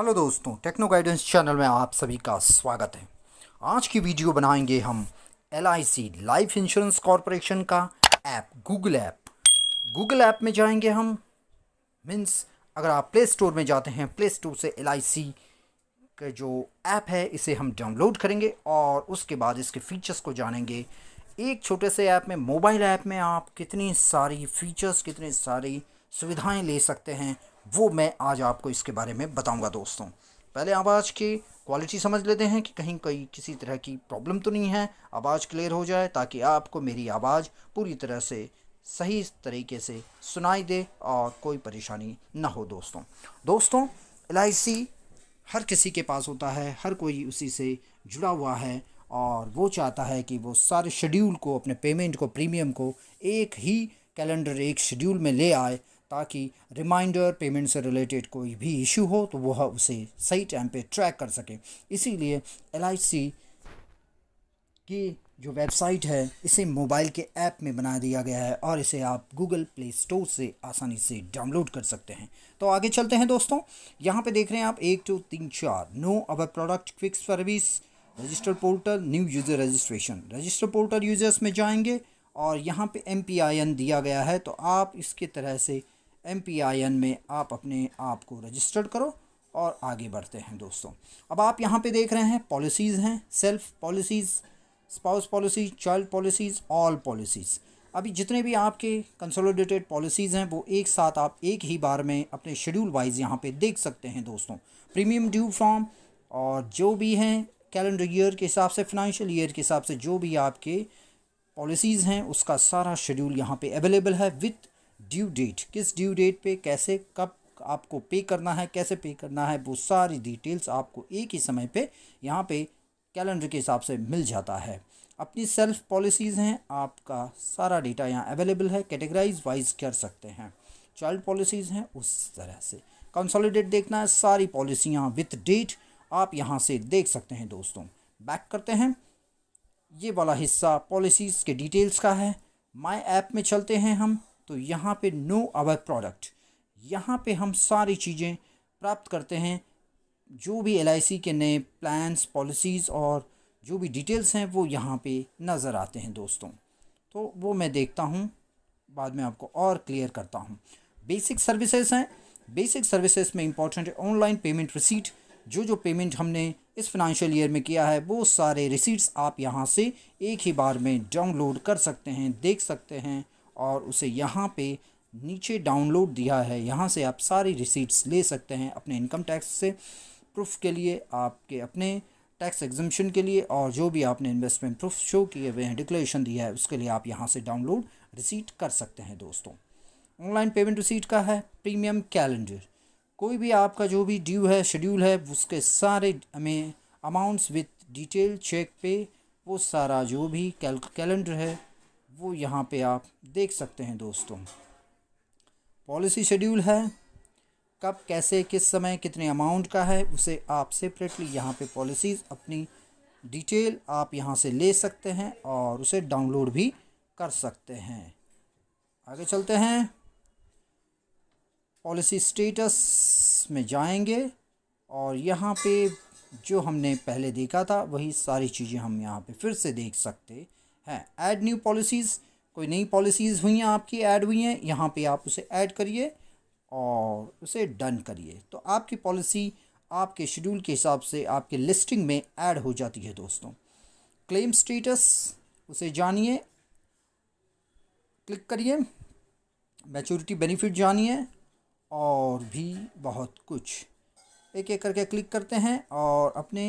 hello दोस्तों techno guidance channel में आप सभी का स्वागत है आज की वीडियो बनाएंगे हम एल लाइफ इंश्योरेंस कॉरपोरेशन का app Google app Google app में जाएंगे हम मीन्स अगर आप प्ले स्टोर में जाते हैं प्ले स्टोर से एल का जो ऐप है इसे हम डाउनलोड करेंगे और उसके बाद इसके फीचर्स को जानेंगे एक छोटे से ऐप में मोबाइल ऐप में आप कितनी सारी फीचर्स कितनी सारी सुविधाएं ले सकते हैं वो मैं आज आपको इसके बारे में बताऊँगा दोस्तों पहले आवाज़ की क्वालिटी समझ लेते हैं कि कहीं कोई किसी तरह की प्रॉब्लम तो नहीं है आवाज़ क्लियर हो जाए ताकि आपको मेरी आवाज़ पूरी तरह से सही तरीके से सुनाई दे और कोई परेशानी ना हो दोस्तों दोस्तों एल हर किसी के पास होता है हर कोई उसी से जुड़ा हुआ है और वो चाहता है कि वो सारे शेड्यूल को अपने पेमेंट को प्रीमियम को एक ही कैलेंडर एक शेड्यूल में ले आए ताकि रिमाइंडर पेमेंट से रिलेटेड कोई भी इशू हो तो वह हाँ उसे सही टाइम पे ट्रैक कर सके इसीलिए एल की जो वेबसाइट है इसे मोबाइल के ऐप में बना दिया गया है और इसे आप गूगल प्ले स्टोर से आसानी से डाउनलोड कर सकते हैं तो आगे चलते हैं दोस्तों यहाँ पे देख रहे हैं आप एक टू तीन चार know our product quick service register portal new user registration register portal users में जाएंगे और यहाँ पे एम दिया गया है तो आप इसके तरह से एम में आप अपने आप को रजिस्टर्ड करो और आगे बढ़ते हैं दोस्तों अब आप यहाँ पे देख रहे हैं पॉलिसीज़ हैं self policies spouse policies child policies all policies अभी जितने भी आपके कंसोलिडेटेड पॉलिसीज़ हैं वो एक साथ आप एक ही बार में अपने शेड्यूल वाइज यहाँ पे देख सकते हैं दोस्तों प्रीमियम ड्यू फॉर्म और जो भी हैं कैलेंडर ईयर के हिसाब से फिनंशियल ईयर के हिसाब से जो भी आपके पॉलिसीज़ हैं उसका सारा शेड्यूल यहाँ पे अवेलेबल है विथ ड्यू डेट किस ड्यू डेट पे कैसे कब आपको पे करना है कैसे पे करना है वो सारी डिटेल्स आपको एक ही समय पे यहाँ पे कैलेंडर के हिसाब से मिल जाता है अपनी सेल्फ पॉलिसीज़ हैं आपका सारा डेटा यहाँ अवेलेबल है कैटेगराइज वाइज कर सकते हैं चाइल्ड पॉलिसीज़ हैं उस तरह से कंसोलिडेट देखना है सारी पॉलिसियाँ विथ डेट आप यहाँ से देख सकते हैं दोस्तों बैक करते हैं ये वाला हिस्सा पॉलिसीज़ के डिटेल्स का है माई ऐप में चलते हैं हम तो यहाँ पे नो आवर प्रोडक्ट यहाँ पे हम सारी चीज़ें प्राप्त करते हैं जो भी एल के नए प्लान्स पॉलिसीज़ और जो भी डिटेल्स हैं वो यहाँ पे नज़र आते हैं दोस्तों तो वो मैं देखता हूँ बाद में आपको और क्लियर करता हूँ बेसिक सर्विसेज हैं बेसिक सर्विसेज में इंपॉर्टेंट है ऑनलाइन पेमेंट रिसीट जो जो पेमेंट हमने इस फाइनेंशियल ईयर में किया है वो सारे रिसीट्स आप यहाँ से एक ही बार में डाउनलोड कर सकते हैं देख सकते हैं और उसे यहाँ पे नीचे डाउनलोड दिया है यहाँ से आप सारी रिसीट्स ले सकते हैं अपने इनकम टैक्स से प्रूफ के लिए आपके अपने टैक्स एग्जम्पन के लिए और जो भी आपने इन्वेस्टमेंट प्रूफ शो किए हुए हैं डिक्लेरेशन दिया है उसके लिए आप यहाँ से डाउनलोड रिसीट कर सकते हैं दोस्तों ऑनलाइन पेमेंट रिसीट का है प्रीमियम कैलेंडर कोई भी आपका जो भी ड्यू है शेड्यूल है उसके सारे हमें अमाउंट्स विथ डिटेल चेक पे वो सारा जो भी कैलेंडर है वो यहाँ पे आप देख सकते हैं दोस्तों पॉलिसी शेड्यूल है कब कैसे किस समय कितने अमाउंट का है उसे आप सेपरेटली यहाँ पे पॉलिसीज़ अपनी डिटेल आप यहाँ से ले सकते हैं और उसे डाउनलोड भी कर सकते हैं आगे चलते हैं पॉलिसी स्टेटस में जाएंगे और यहाँ पे जो हमने पहले देखा था वही सारी चीज़ें हम यहाँ पे फिर से देख सकते हैं ऐड न्यू पॉलिसीज़ कोई नई पॉलिसीज़ हुई हैं आपकी ऐड हुई हैं यहाँ पे आप उसे ऐड करिए और उसे डन करिए तो आपकी पॉलिसी आपके शेड्यूल के हिसाब से आपके लिस्टिंग में ऐड हो जाती है दोस्तों क्लेम स्टेटस उसे जानिए क्लिक करिए मैच्योरिटी बेनिफिट जानिए और भी बहुत कुछ एक एक करके क्लिक करते हैं और अपने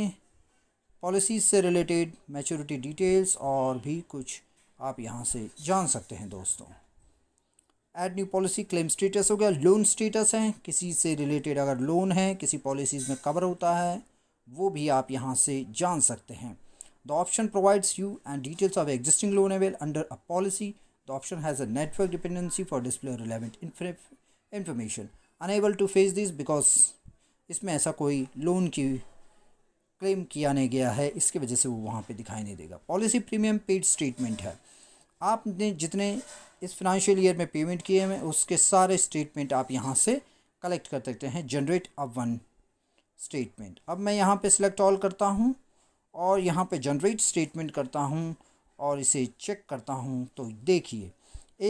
पॉलिसीज से रिलेटेड मैच्योरिटी डिटेल्स और भी कुछ आप यहाँ से जान सकते हैं दोस्तों add new policy claim status हो गया लोन स्टेटस है किसी से रिलेटेड अगर लोन है किसी पॉलिसीज़ में कवर होता है वो भी आप यहाँ से जान सकते हैं the option provides you and details of existing loan avail under a policy the option has a network dependency for display relevant information unable to face this because इसमें ऐसा कोई लोन की क्लेम किया नहीं गया है इसकी वजह से वो वहाँ पे दिखाई नहीं देगा पॉलिसी प्रीमियम पेड स्टेटमेंट है आपने जितने इस फाइनेंशियल ईयर में पेमेंट किए हैं उसके सारे स्टेटमेंट आप यहाँ से कलेक्ट कर सकते हैं जनरेट अ वन स्टेटमेंट अब मैं यहाँ पे सिलेक्ट ऑल करता हूँ और यहाँ पे जनरेट स्टेटमेंट करता हूँ और इसे चेक करता हूँ तो देखिए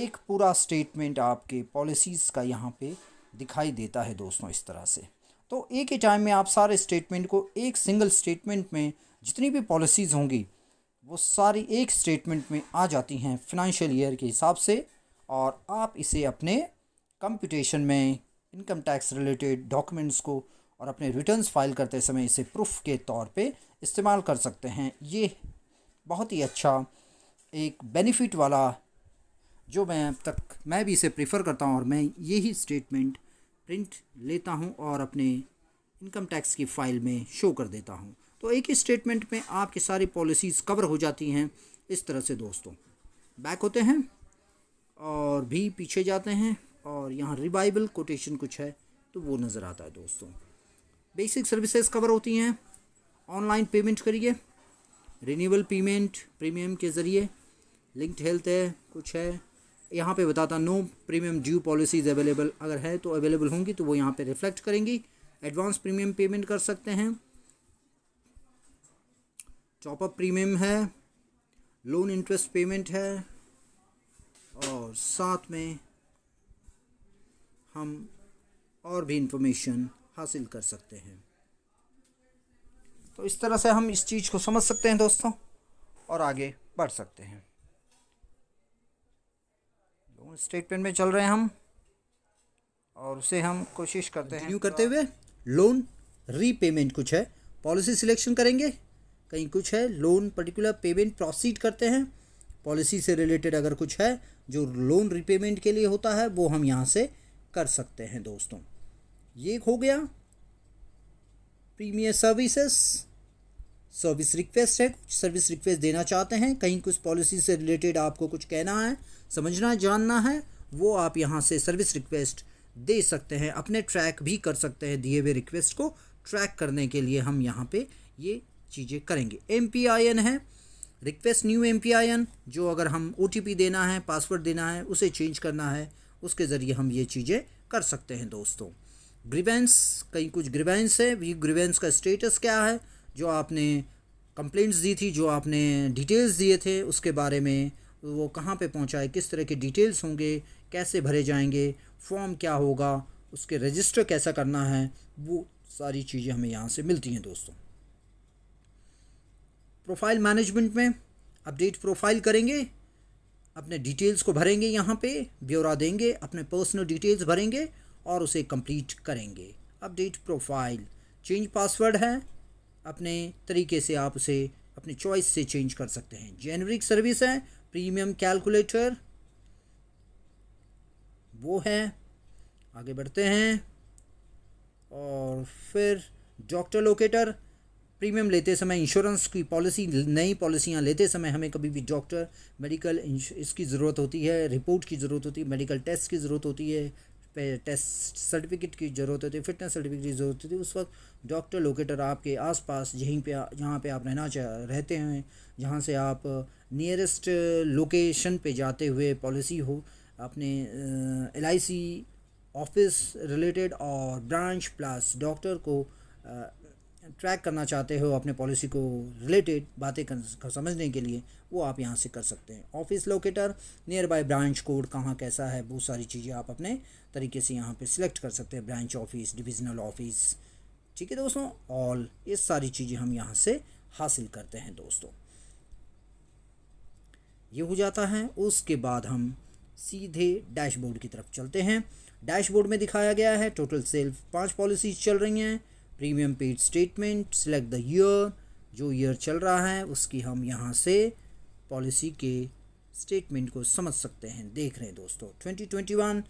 एक पूरा स्टेटमेंट आपके पॉलिसीज़ का यहाँ पे दिखाई देता है दोस्तों इस तरह से तो एक ही टाइम में आप सारे स्टेटमेंट को एक सिंगल स्टेटमेंट में जितनी भी पॉलिसीज़ होंगी वो सारी एक स्टेटमेंट में आ जाती हैं फिनंशियल ईयर के हिसाब से और आप इसे अपने कंप्यूटेशन में इनकम टैक्स रिलेटेड डॉक्यूमेंट्स को और अपने रिटर्न्स फाइल करते समय इसे प्रूफ के तौर पे इस्तेमाल कर सकते हैं ये बहुत ही अच्छा एक बेनिफिट वाला जो मैं अब तक मैं भी इसे प्रेफर करता हूँ और मैं यही स्टेटमेंट प्रिंट लेता हूँ और अपने इनकम टैक्स की फ़ाइल में शो कर देता हूँ तो एक ही स्टेटमेंट में आपकी सारी पॉलिसीज़ कवर हो जाती हैं इस तरह से दोस्तों बैक होते हैं और भी पीछे जाते हैं और यहाँ रिवाइबल कोटेशन कुछ है तो वो नज़र आता है दोस्तों बेसिक सर्विसेज कवर होती हैं ऑनलाइन पेमेंट करिए रिन्यूबल पेमेंट प्रीमियम के ज़रिए लिंक्ड हेल्थ है कुछ है यहाँ पे बताता no premium due policies available अगर है तो अवेलेबल होंगी तो वो यहाँ पे रिफ्लेक्ट करेंगी एडवांस प्रीमियम पेमेंट कर सकते हैं चॉपअप प्रीमियम है लोन इंटरेस्ट पेमेंट है और साथ में हम और भी इंफॉर्मेशन हासिल कर सकते हैं तो इस तरह से हम इस चीज़ को समझ सकते हैं दोस्तों और आगे बढ़ सकते हैं स्टेटमेंट में चल रहे हैं हम और उसे हम कोशिश करते हैं यू करते हुए लोन रीपेमेंट कुछ है पॉलिसी सिलेक्शन करेंगे कहीं कुछ है लोन पर्टिकुलर पेमेंट प्रोसीड करते हैं पॉलिसी से रिलेटेड अगर कुछ है जो लोन रीपेमेंट के लिए होता है वो हम यहाँ से कर सकते हैं दोस्तों ये हो गया प्रीमियर सर्विसेज़ सर्विस रिक्वेस्ट है कुछ सर्विस रिक्वेस्ट देना चाहते हैं कहीं कुछ पॉलिसी से रिलेटेड आपको कुछ कहना है समझना है जानना है वो आप यहाँ से सर्विस रिक्वेस्ट दे सकते हैं अपने ट्रैक भी कर सकते हैं दिए हुए रिक्वेस्ट को ट्रैक करने के लिए हम यहाँ पे ये चीज़ें करेंगे एम है रिक्वेस्ट न्यू एम जो अगर हम ओ देना है पासवर्ड देना है उसे चेंज करना है उसके ज़रिए हम ये चीज़ें कर सकते हैं दोस्तों ग्रीवेंस कहीं कुछ ग्रीवेंस है ग्रीवेंस का स्टेटस क्या है जो आपने कंप्लेंट्स दी थी जो आपने डिटेल्स दिए थे उसके बारे में वो कहाँ पे पहुँचा है किस तरह के डिटेल्स होंगे कैसे भरे जाएंगे फॉर्म क्या होगा उसके रजिस्टर कैसा करना है वो सारी चीज़ें हमें यहाँ से मिलती हैं दोस्तों प्रोफाइल मैनेजमेंट में अपडेट प्रोफाइल करेंगे अपने डिटेल्स को भरेंगे यहाँ पे ब्यौरा देंगे अपने पर्सनल डिटेल्स भरेंगे और उसे कंप्लीट करेंगे अपडेट प्रोफाइल चेंज पासवर्ड है अपने तरीके से आप उसे अपने चॉइस से चेंज कर सकते हैं जेनरिक सर्विस है प्रीमियम कैलकुलेटर वो है आगे बढ़ते हैं और फिर डॉक्टर लोकेटर प्रीमियम लेते समय इंश्योरेंस की पॉलिसी नई पॉलिसियाँ लेते समय हमें कभी भी डॉक्टर मेडिकल इसकी ज़रूरत होती है रिपोर्ट की ज़रूरत होती है मेडिकल टेस्ट की ज़रूरत होती है पे टेस्ट सर्टिफिकेट की ज़रूरत होती है फिटनेस सर्टिफिकेट की ज़रूरत होती है उस वक्त डॉक्टर लोकेटर आपके आसपास यहीं पे जहाँ पे आप रहना चाह रहते हैं जहाँ से आप नियरेस्ट लोकेशन पे जाते हुए पॉलिसी हो अपने L I C office related और ब्रांच प्लस डॉक्टर को ट्रैक करना चाहते हो अपने पॉलिसी को रिलेटेड बातें समझने के लिए वो आप यहाँ से कर सकते हैं office locator nearby branch code कहाँ कैसा है वो सारी चीज़ें आप अपने तरीके से यहाँ पे सिलेक्ट कर सकते हैं ब्रांच ऑफिस डिविजनल ऑफिस ठीक है दोस्तों ऑल ये सारी चीज़ें हम यहाँ से हासिल करते हैं दोस्तों ये हो जाता है उसके बाद हम सीधे डैशबोर्ड की तरफ चलते हैं डैशबोर्ड में दिखाया गया है टोटल सेल्फ पाँच पॉलिसीज चल रही हैं premium paid statement select the year जो ईयर चल रहा है उसकी हम यहाँ से पॉलिसी के स्टेटमेंट को समझ सकते हैं देख रहे हैं दोस्तों 2021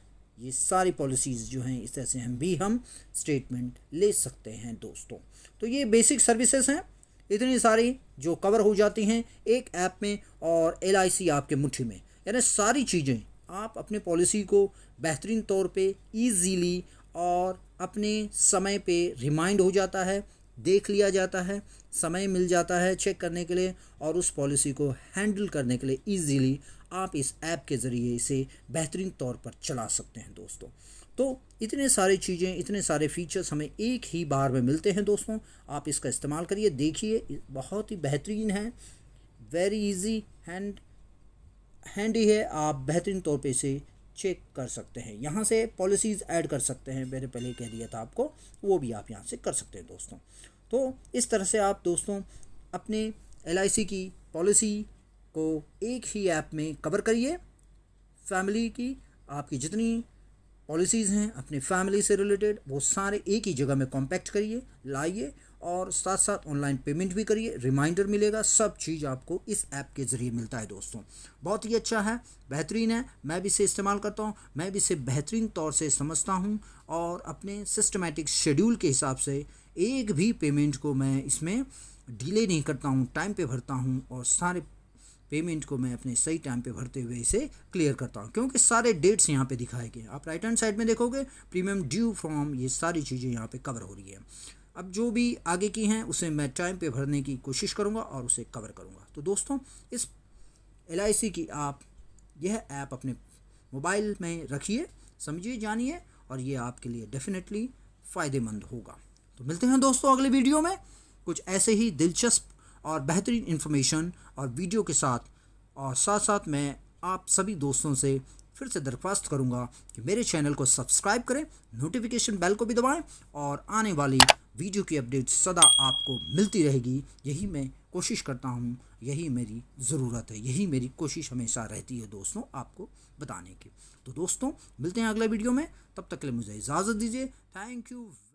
ये सारी पॉलिसीज़ जो हैं इस तरह से हम भी हम स्टेटमेंट ले सकते हैं दोस्तों तो ये बेसिक सर्विसेज हैं इतनी सारी जो कवर हो जाती हैं एक ऐप में और एल आपके मुट्ठी में यानी सारी चीज़ें आप अपने पॉलिसी को बेहतरीन तौर पे इजीली और अपने समय पे रिमाइंड हो जाता है देख लिया जाता है समय मिल जाता है चेक करने के लिए और उस पॉलिसी को हैंडल करने के लिए इजीली आप इस ऐप के ज़रिए इसे बेहतरीन तौर पर चला सकते हैं दोस्तों तो इतने सारे चीज़ें इतने सारे फीचर्स हमें एक ही बार में मिलते हैं दोस्तों आप इसका इस्तेमाल करिए देखिए बहुत ही बेहतरीन है वेरी इजी हैंड हैंडी है आप बेहतरीन तौर पे इसे चेक कर सकते हैं यहाँ से पॉलिसीज़ ऐड कर सकते हैं मैंने पहले कह दिया था आपको वो भी आप यहाँ से कर सकते हैं दोस्तों तो इस तरह से आप दोस्तों अपने एल की पॉलिसी को एक ही ऐप में कवर करिए फैमिली की आपकी जितनी पॉलिसीज़ हैं अपनी फैमिली से रिलेटेड वो सारे एक ही जगह में कॉम्पैक्ट करिए लाइए और साथ साथ ऑनलाइन पेमेंट भी करिए रिमाइंडर मिलेगा सब चीज़ आपको इस ऐप के ज़रिए मिलता है दोस्तों बहुत ही अच्छा है बेहतरीन है मैं भी इसे इस्तेमाल करता हूँ मैं भी इसे बेहतरीन तौर से समझता हूँ और अपने सिस्टमेटिक शेड्यूल के हिसाब से एक भी पेमेंट को मैं इसमें डिले नहीं करता हूँ टाइम पर भरता हूँ और सारे पेमेंट को मैं अपने सही टाइम पे भरते हुए इसे क्लियर करता हूँ क्योंकि सारे डेट्स यहाँ पे दिखाए गए आप राइट हैंड साइड में देखोगे प्रीमियम ड्यू फॉर्म ये सारी चीज़ें यहाँ पे कवर हो रही है अब जो भी आगे की हैं उसे मैं टाइम पे भरने की कोशिश करूँगा और उसे कवर करूँगा तो दोस्तों इस एल की आप यह ऐप अपने मोबाइल में रखिए समझिए जानिए और ये आपके लिए डेफिनेटली फ़ायदेमंद होगा तो मिलते हैं दोस्तों अगले वीडियो में कुछ ऐसे ही दिलचस्प और बेहतरीन इन्फॉर्मेशन और वीडियो के साथ और साथ साथ मैं आप सभी दोस्तों से फिर से दरख्वास्त करूँगा कि मेरे चैनल को सब्सक्राइब करें नोटिफिकेशन बेल को भी दबाएं और आने वाली वीडियो की अपडेट सदा आपको मिलती रहेगी यही मैं कोशिश करता हूँ यही मेरी ज़रूरत है यही मेरी कोशिश हमेशा रहती है दोस्तों आपको बताने की तो दोस्तों मिलते हैं अगले वीडियो में तब तक के लिए मुझे इजाज़त दीजिए थैंक यू